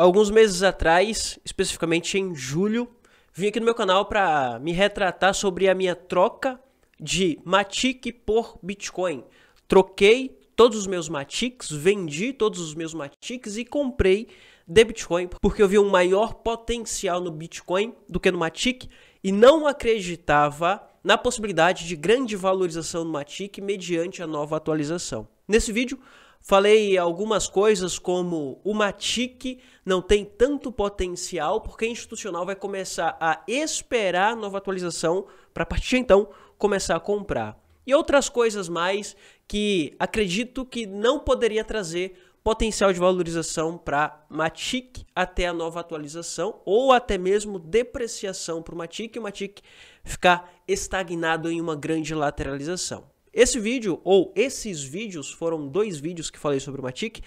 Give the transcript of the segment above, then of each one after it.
Alguns meses atrás, especificamente em julho, vim aqui no meu canal para me retratar sobre a minha troca de Matic por Bitcoin. Troquei todos os meus Matics, vendi todos os meus Matics e comprei de Bitcoin, porque eu vi um maior potencial no Bitcoin do que no Matic e não acreditava na possibilidade de grande valorização no Matic mediante a nova atualização. Nesse vídeo, Falei algumas coisas como o Matic não tem tanto potencial porque a institucional vai começar a esperar a nova atualização para partir então começar a comprar. E outras coisas mais que acredito que não poderia trazer potencial de valorização para Matic até a nova atualização ou até mesmo depreciação para o Matic e o Matic ficar estagnado em uma grande lateralização. Esse vídeo, ou esses vídeos, foram dois vídeos que falei sobre o Matic,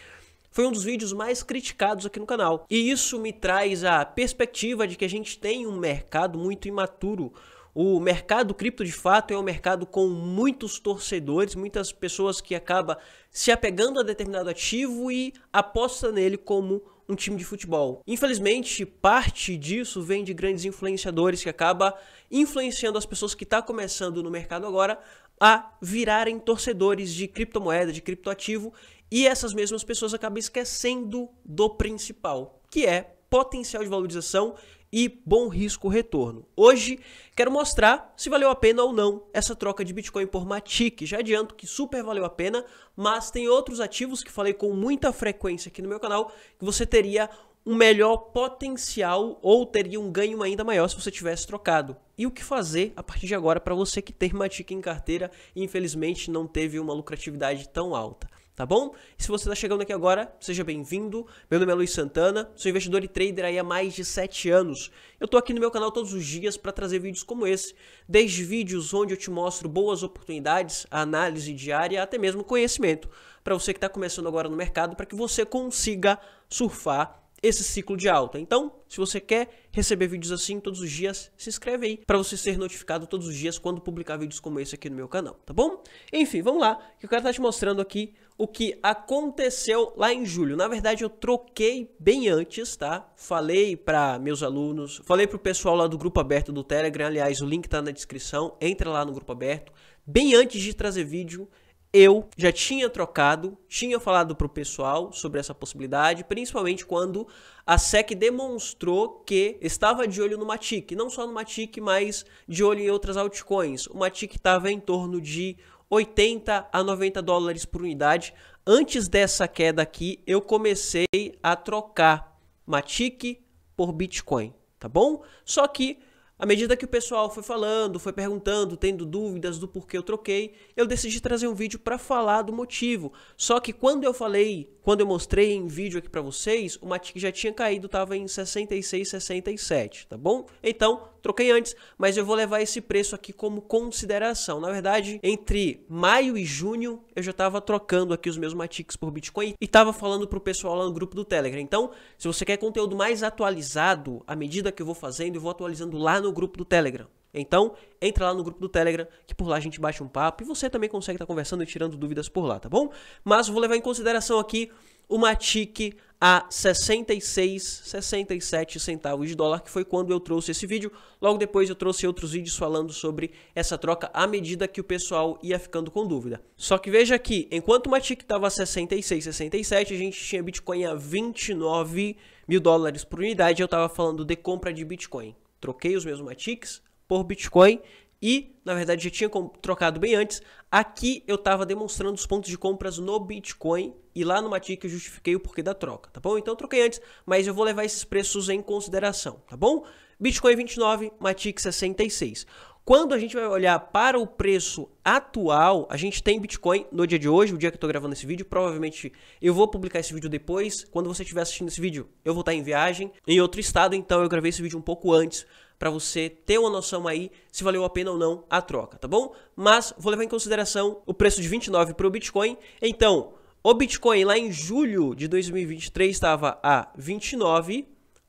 foi um dos vídeos mais criticados aqui no canal. E isso me traz a perspectiva de que a gente tem um mercado muito imaturo. O mercado cripto de fato é um mercado com muitos torcedores, muitas pessoas que acaba se apegando a determinado ativo e aposta nele como um time de futebol. Infelizmente, parte disso vem de grandes influenciadores que acaba influenciando as pessoas que estão tá começando no mercado agora a virarem torcedores de criptomoeda, de criptoativo, e essas mesmas pessoas acabam esquecendo do principal, que é potencial de valorização e bom risco retorno. Hoje quero mostrar se valeu a pena ou não essa troca de Bitcoin por Matic. Já adianto que super valeu a pena, mas tem outros ativos que falei com muita frequência aqui no meu canal que você teria um melhor potencial ou teria um ganho ainda maior se você tivesse trocado. E o que fazer a partir de agora para você que tem dica em carteira e infelizmente não teve uma lucratividade tão alta? Tá bom? E se você está chegando aqui agora, seja bem-vindo. Meu nome é Luiz Santana, sou investidor e trader aí há mais de 7 anos. Eu estou aqui no meu canal todos os dias para trazer vídeos como esse, desde vídeos onde eu te mostro boas oportunidades, análise diária, até mesmo conhecimento, para você que está começando agora no mercado, para que você consiga surfar esse ciclo de alta. Então, se você quer receber vídeos assim todos os dias, se inscreve aí para você ser notificado todos os dias quando publicar vídeos como esse aqui no meu canal, tá bom? Enfim, vamos lá, que eu quero estar tá te mostrando aqui o que aconteceu lá em julho. Na verdade, eu troquei bem antes, tá? Falei para meus alunos, falei para o pessoal lá do grupo aberto do Telegram, aliás, o link tá na descrição, entra lá no grupo aberto. Bem antes de trazer vídeo, eu já tinha trocado, tinha falado para o pessoal sobre essa possibilidade, principalmente quando a SEC demonstrou que estava de olho no Matic, não só no Matic, mas de olho em outras altcoins. O Matic estava em torno de 80 a 90 dólares por unidade. Antes dessa queda aqui, eu comecei a trocar Matic por Bitcoin, tá bom? Só que à medida que o pessoal foi falando, foi perguntando, tendo dúvidas do porquê eu troquei, eu decidi trazer um vídeo para falar do motivo. Só que quando eu falei, quando eu mostrei em vídeo aqui para vocês, o Matic já tinha caído, estava em 66, 67, tá bom? Então, troquei antes, mas eu vou levar esse preço aqui como consideração. Na verdade, entre maio e junho, eu já estava trocando aqui os meus Matics por Bitcoin e estava falando para o pessoal lá no grupo do Telegram. Então, se você quer conteúdo mais atualizado, à medida que eu vou fazendo, eu vou atualizando lá no grupo do Telegram. Então, entra lá no grupo do Telegram, que por lá a gente bate um papo e você também consegue estar tá conversando e tirando dúvidas por lá, tá bom? Mas vou levar em consideração aqui uma TIC a 66, 67 centavos de dólar, que foi quando eu trouxe esse vídeo. Logo depois eu trouxe outros vídeos falando sobre essa troca à medida que o pessoal ia ficando com dúvida. Só que veja aqui, enquanto uma TIC estava a 66, 67, a gente tinha Bitcoin a 29 mil dólares por unidade, eu estava falando de compra de Bitcoin. Troquei os meus matics por Bitcoin e, na verdade, já tinha trocado bem antes. Aqui eu estava demonstrando os pontos de compras no Bitcoin e lá no Matic eu justifiquei o porquê da troca, tá bom? Então eu troquei antes, mas eu vou levar esses preços em consideração, tá bom? Bitcoin 29, Matic 66. Quando a gente vai olhar para o preço atual, a gente tem Bitcoin no dia de hoje, o dia que eu estou gravando esse vídeo. Provavelmente eu vou publicar esse vídeo depois. Quando você estiver assistindo esse vídeo, eu vou estar em viagem em outro estado, então eu gravei esse vídeo um pouco antes para você ter uma noção aí se valeu a pena ou não a troca, tá bom? Mas vou levar em consideração o preço de 29 para o Bitcoin. Então, o Bitcoin lá em julho de 2023 estava a 29.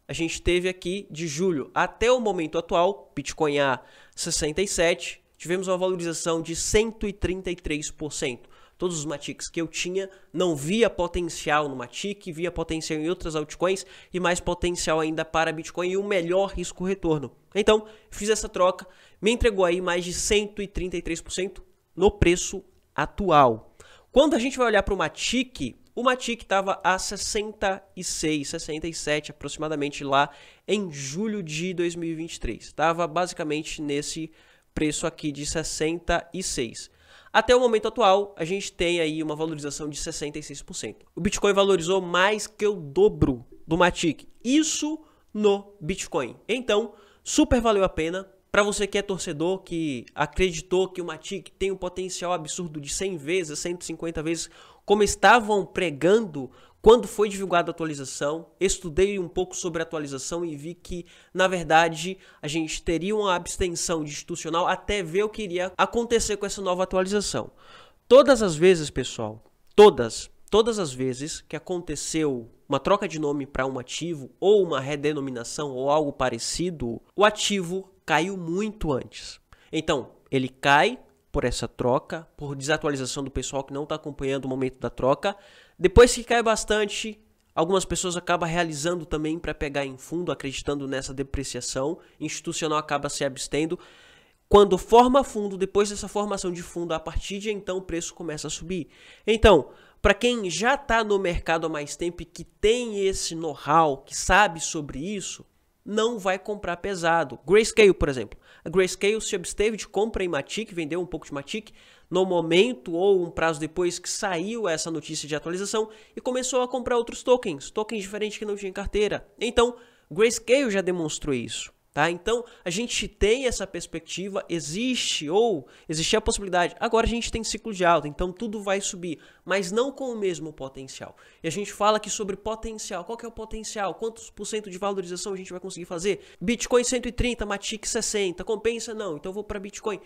A gente teve aqui de julho até o momento atual, Bitcoin a 67, tivemos uma valorização de 133% todos os Matics que eu tinha, não via potencial no Matic, via potencial em outras altcoins e mais potencial ainda para Bitcoin e o um melhor risco-retorno. Então, fiz essa troca, me entregou aí mais de 133% no preço atual. Quando a gente vai olhar para o Matic, o Matic estava a 66, 67 aproximadamente lá em julho de 2023. Estava basicamente nesse preço aqui de 66. Até o momento atual, a gente tem aí uma valorização de 66%. O Bitcoin valorizou mais que o dobro do Matic. Isso no Bitcoin. Então, super valeu a pena. Para você que é torcedor, que acreditou que o Matic tem um potencial absurdo de 100 vezes, 150 vezes como estavam pregando quando foi divulgada a atualização. Estudei um pouco sobre a atualização e vi que, na verdade, a gente teria uma abstenção institucional até ver o que iria acontecer com essa nova atualização. Todas as vezes, pessoal, todas, todas as vezes que aconteceu uma troca de nome para um ativo ou uma redenominação ou algo parecido, o ativo caiu muito antes. Então, ele cai por essa troca, por desatualização do pessoal que não está acompanhando o momento da troca. Depois que cai bastante, algumas pessoas acabam realizando também para pegar em fundo, acreditando nessa depreciação. Institucional acaba se abstendo. Quando forma fundo, depois dessa formação de fundo, a partir de então o preço começa a subir. Então, para quem já está no mercado há mais tempo e que tem esse know-how, que sabe sobre isso, não vai comprar pesado. Grayscale, por exemplo. A Grayscale se absteve de compra em Matic, vendeu um pouco de Matic no momento ou um prazo depois que saiu essa notícia de atualização e começou a comprar outros tokens, tokens diferentes que não tinha em carteira. Então, Grayscale já demonstrou isso. Tá? Então, a gente tem essa perspectiva, existe ou existe a possibilidade. Agora a gente tem ciclo de alta, então tudo vai subir, mas não com o mesmo potencial. E a gente fala aqui sobre potencial. Qual que é o potencial? Quantos por cento de valorização a gente vai conseguir fazer? Bitcoin 130, Matic 60. Compensa? Não, então eu vou para Bitcoin.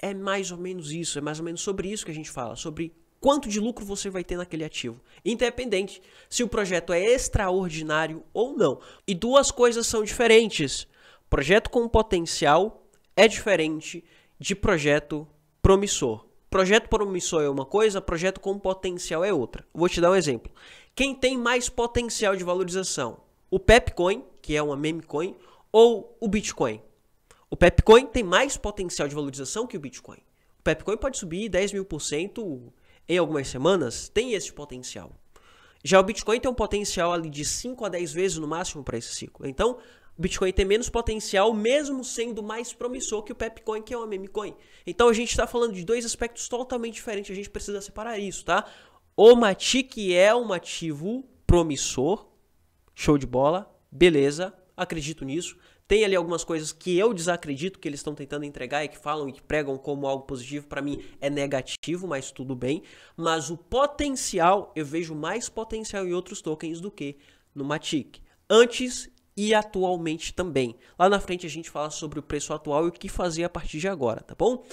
É mais ou menos isso, é mais ou menos sobre isso que a gente fala, sobre quanto de lucro você vai ter naquele ativo, independente se o projeto é extraordinário ou não. E duas coisas são diferentes. Projeto com potencial é diferente de projeto promissor. Projeto promissor é uma coisa, projeto com potencial é outra. Vou te dar um exemplo. Quem tem mais potencial de valorização? O Pepcoin, que é uma memecoin, ou o Bitcoin? O Pepcoin tem mais potencial de valorização que o Bitcoin. O Pepcoin pode subir 10 mil por cento em algumas semanas, tem esse potencial. Já o Bitcoin tem um potencial ali de 5 a 10 vezes no máximo para esse ciclo. Então, Bitcoin tem menos potencial, mesmo sendo mais promissor que o Pepcoin, que é uma meme coin. Então a gente está falando de dois aspectos totalmente diferentes, a gente precisa separar isso, tá? O Matic é um ativo promissor, show de bola, beleza, acredito nisso. Tem ali algumas coisas que eu desacredito que eles estão tentando entregar e que falam e que pregam como algo positivo, para mim é negativo, mas tudo bem. Mas o potencial, eu vejo mais potencial em outros tokens do que no Matic. Antes e atualmente também. Lá na frente a gente fala sobre o preço atual e o que fazer a partir de agora, tá bom?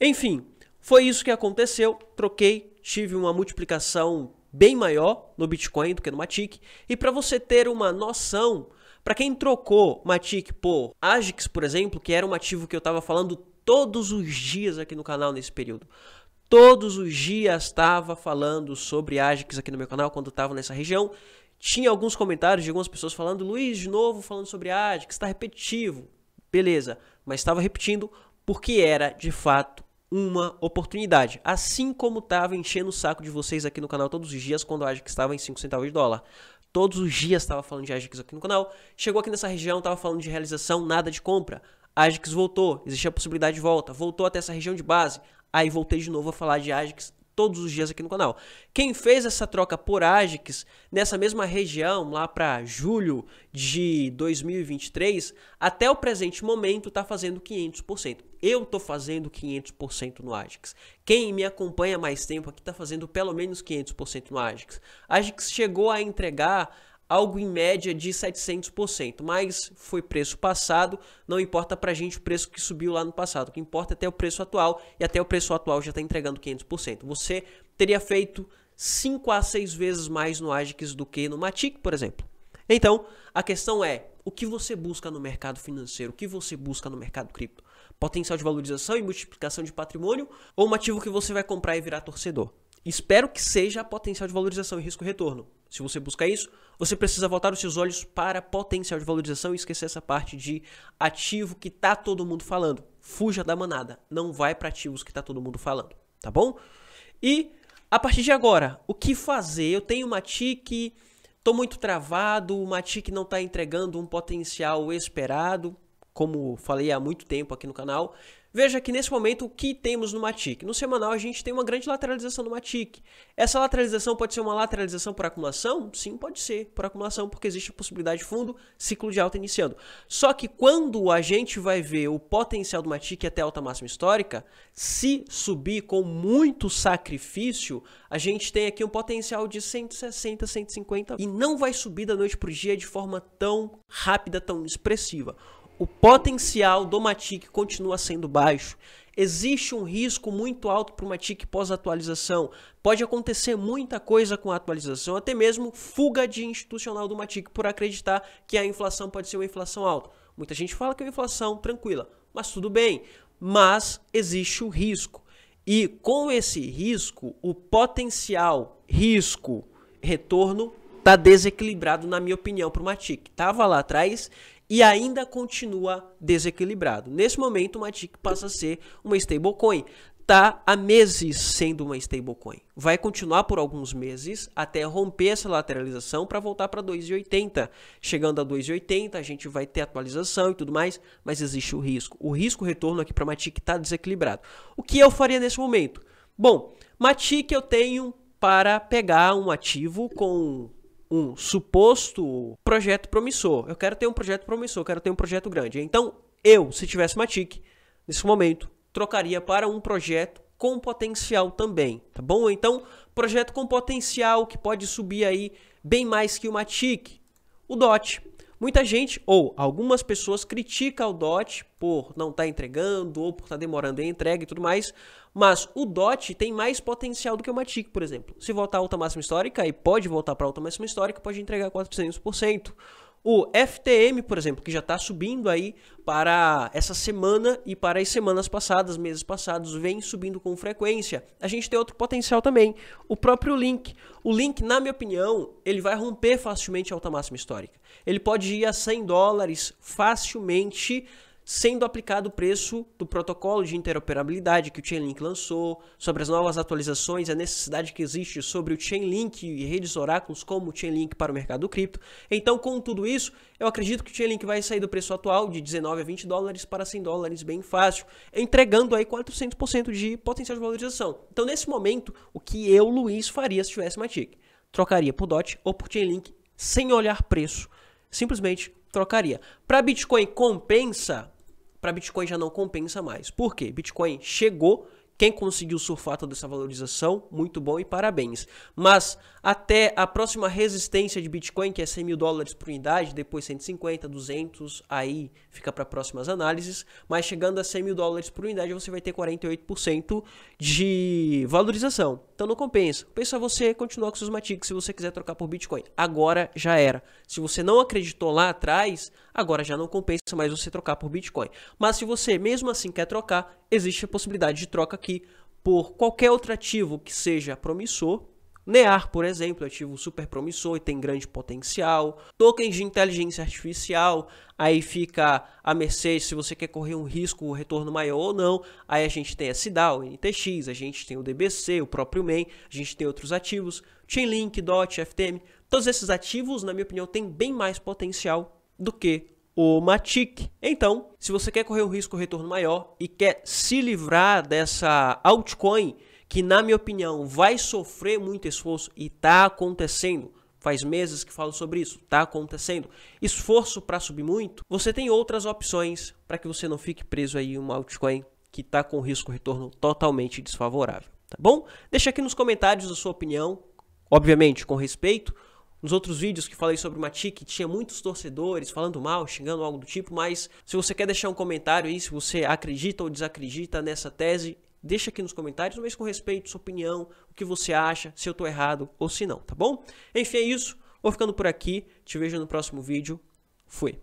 Enfim, foi isso que aconteceu. Troquei, tive uma multiplicação bem maior no Bitcoin do que no Matic. E para você ter uma noção, para quem trocou Matic por Agix, por exemplo, que era um ativo que eu estava falando todos os dias aqui no canal nesse período. Todos os dias estava falando sobre Agix aqui no meu canal quando estava nessa região tinha alguns comentários de algumas pessoas falando, Luiz, de novo, falando sobre AD, que está repetitivo. Beleza, mas estava repetindo porque era, de fato, uma oportunidade. Assim como estava enchendo o saco de vocês aqui no canal todos os dias quando a AGX estava em 5 centavos de dólar. Todos os dias estava falando de AGX aqui no canal. Chegou aqui nessa região, estava falando de realização, nada de compra. A AGX voltou, existia a possibilidade de volta. Voltou até essa região de base. Aí voltei de novo a falar de AGX todos os dias aqui no canal. Quem fez essa troca por AGIX nessa mesma região, lá para julho de 2023, até o presente momento está fazendo 500%. Eu estou fazendo 500% no AGIX. Quem me acompanha mais tempo aqui está fazendo pelo menos 500% no AGIX. AGIX chegou a entregar algo em média de 700%, mas foi preço passado, não importa para a gente o preço que subiu lá no passado, o que importa é até o preço atual, e até o preço atual já está entregando 500%. Você teria feito 5 a 6 vezes mais no Agix do que no Matic, por exemplo. Então, a questão é, o que você busca no mercado financeiro, o que você busca no mercado cripto? Potencial de valorização e multiplicação de patrimônio, ou um ativo que você vai comprar e virar torcedor? Espero que seja potencial de valorização e risco-retorno. Se você busca isso, você precisa voltar os seus olhos para potencial de valorização e esquecer essa parte de ativo que tá todo mundo falando. Fuja da manada, não vai para ativos que tá todo mundo falando, tá bom? E a partir de agora, o que fazer? Eu tenho uma TIC, tô muito travado, uma TIC não tá entregando um potencial esperado, como falei há muito tempo aqui no canal. Veja que nesse momento o que temos no Matic. No semanal a gente tem uma grande lateralização no Matic. Essa lateralização pode ser uma lateralização por acumulação? Sim, pode ser por acumulação, porque existe a possibilidade de fundo, ciclo de alta iniciando. Só que quando a gente vai ver o potencial do Matic até a alta máxima histórica, se subir com muito sacrifício, a gente tem aqui um potencial de 160, 150 e não vai subir da noite para o dia de forma tão rápida, tão expressiva o potencial do Matic continua sendo baixo. Existe um risco muito alto para o Matic pós-atualização. Pode acontecer muita coisa com a atualização, até mesmo fuga de institucional do Matic por acreditar que a inflação pode ser uma inflação alta. Muita gente fala que é uma inflação tranquila, mas tudo bem. Mas existe o risco. E com esse risco, o potencial risco retorno está desequilibrado, na minha opinião, para o Matic. Estava lá atrás e ainda continua desequilibrado. Nesse momento, o Matic passa a ser uma stablecoin. Está há meses sendo uma stablecoin. Vai continuar por alguns meses até romper essa lateralização para voltar para 2,80. Chegando a 2,80, a gente vai ter atualização e tudo mais, mas existe o risco. O risco-retorno aqui para Matic está desequilibrado. O que eu faria nesse momento? Bom, Matic eu tenho para pegar um ativo com um suposto projeto promissor. Eu quero ter um projeto promissor, eu quero ter um projeto grande. Então, eu, se tivesse uma TIC, nesse momento, trocaria para um projeto com potencial também, tá bom? Então, projeto com potencial que pode subir aí bem mais que uma TIC. O DOT Muita gente ou algumas pessoas criticam o DOT por não estar tá entregando ou por estar tá demorando a entrega e tudo mais, mas o DOT tem mais potencial do que o Matic, por exemplo. Se voltar à alta máxima histórica, e pode voltar para a alta máxima histórica, pode entregar 400%. O FTM, por exemplo, que já está subindo aí para essa semana e para as semanas passadas, meses passados, vem subindo com frequência. A gente tem outro potencial também, o próprio Link. O Link, na minha opinião, ele vai romper facilmente a alta máxima histórica. Ele pode ir a 100 dólares facilmente sendo aplicado o preço do protocolo de interoperabilidade que o Chainlink lançou, sobre as novas atualizações, a necessidade que existe sobre o Chainlink e redes oráculos como o Chainlink para o mercado do cripto. Então, com tudo isso, eu acredito que o Chainlink vai sair do preço atual de 19 a 20 dólares para 100 dólares bem fácil, entregando aí 400% de potencial de valorização. Então, nesse momento, o que eu, Luiz, faria se tivesse Matic? Trocaria por DOT ou por Chainlink sem olhar preço. Simplesmente trocaria. Para Bitcoin compensa para Bitcoin já não compensa mais. Por quê? Bitcoin chegou, quem conseguiu surfar toda essa valorização, muito bom e parabéns. Mas até a próxima resistência de Bitcoin, que é 100 mil dólares por unidade, depois 150, 200, aí fica para próximas análises, mas chegando a 100 mil dólares por unidade você vai ter 48% de valorização. Então não compensa. Pensa você continuar com seus Matic se você quiser trocar por Bitcoin. Agora já era. Se você não acreditou lá atrás, agora já não compensa mais você trocar por Bitcoin. Mas se você mesmo assim quer trocar, existe a possibilidade de troca aqui por qualquer outro ativo que seja promissor NEAR, por exemplo, é ativo super promissor e tem grande potencial. Tokens de inteligência artificial, aí fica a mercê se você quer correr um risco, um retorno maior ou não. Aí a gente tem a SDAO, NTX, a gente tem o DBC, o próprio main a gente tem outros ativos, Chainlink, DOT, FTM. Todos esses ativos, na minha opinião, têm bem mais potencial do que o Matic. Então, se você quer correr um risco um retorno maior e quer se livrar dessa altcoin que, na minha opinião, vai sofrer muito esforço e está acontecendo. Faz meses que falo sobre isso, está acontecendo. Esforço para subir muito, você tem outras opções para que você não fique preso aí em um altcoin que está com risco retorno totalmente desfavorável, tá bom? Deixa aqui nos comentários a sua opinião, obviamente com respeito. Nos outros vídeos que falei sobre uma TIC, tinha muitos torcedores falando mal, xingando algo do tipo, mas se você quer deixar um comentário aí, se você acredita ou desacredita nessa tese, Deixa aqui nos comentários, mas com respeito, sua opinião, o que você acha, se eu estou errado ou se não, tá bom? Enfim, é isso. Vou ficando por aqui. Te vejo no próximo vídeo. Fui.